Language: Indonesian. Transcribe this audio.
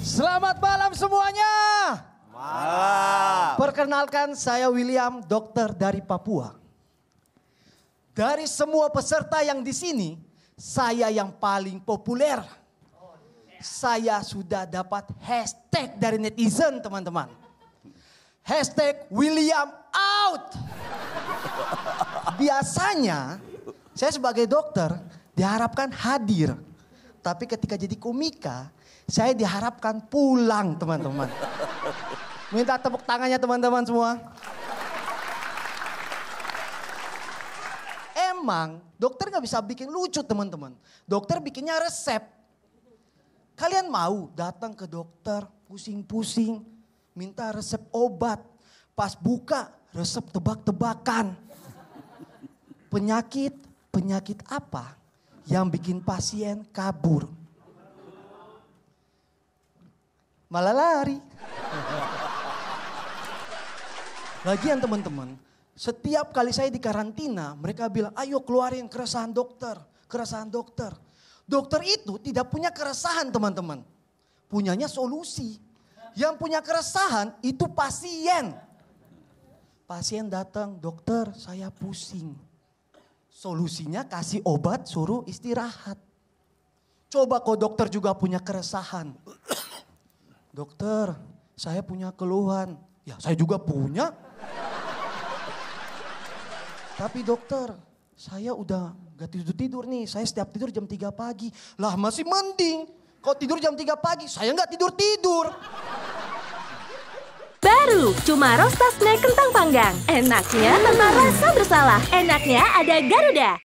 Selamat malam semuanya. Malam. Perkenalkan saya William, dokter dari Papua. Dari semua peserta yang di sini, saya yang paling populer. Saya sudah dapat hashtag dari netizen, teman-teman. Hashtag William out. Biasanya saya sebagai dokter diharapkan hadir tapi ketika jadi komika, saya diharapkan pulang teman-teman. Minta tepuk tangannya teman-teman semua. Emang dokter nggak bisa bikin lucu teman-teman. Dokter bikinnya resep. Kalian mau datang ke dokter pusing-pusing, minta resep obat. Pas buka resep tebak-tebakan. Penyakit, penyakit apa? yang bikin pasien kabur. Malah lari. Lagian teman-teman, setiap kali saya di karantina, mereka bilang, ayo keluarin keresahan dokter, keresahan dokter. Dokter itu tidak punya keresahan teman-teman. Punyanya solusi. Yang punya keresahan itu pasien. Pasien datang, dokter saya pusing. Solusinya kasih obat, suruh istirahat. Coba kok dokter juga punya keresahan. dokter, saya punya keluhan. Ya saya juga punya. Tapi dokter, saya udah gak tidur-tidur nih. Saya setiap tidur jam 3 pagi. Lah masih mending. Kau tidur jam 3 pagi, saya gak tidur-tidur cuma rostasnya kentang panggang. Enaknya tanpa rasa bersalah. Enaknya ada Garuda.